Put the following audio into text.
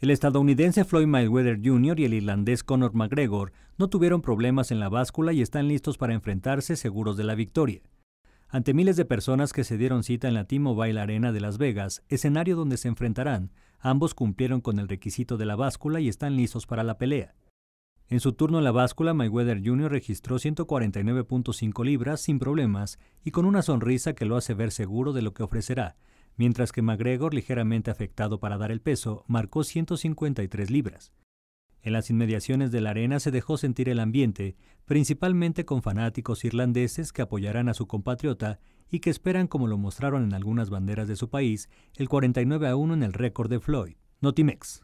El estadounidense Floyd Mayweather Jr. y el irlandés Conor McGregor no tuvieron problemas en la báscula y están listos para enfrentarse seguros de la victoria. Ante miles de personas que se dieron cita en la T-Mobile Arena de Las Vegas, escenario donde se enfrentarán, ambos cumplieron con el requisito de la báscula y están listos para la pelea. En su turno en la báscula, Mayweather Jr. registró 149.5 libras sin problemas y con una sonrisa que lo hace ver seguro de lo que ofrecerá, mientras que McGregor, ligeramente afectado para dar el peso, marcó 153 libras. En las inmediaciones de la arena se dejó sentir el ambiente, principalmente con fanáticos irlandeses que apoyarán a su compatriota y que esperan, como lo mostraron en algunas banderas de su país, el 49 a 1 en el récord de Floyd. Notimex.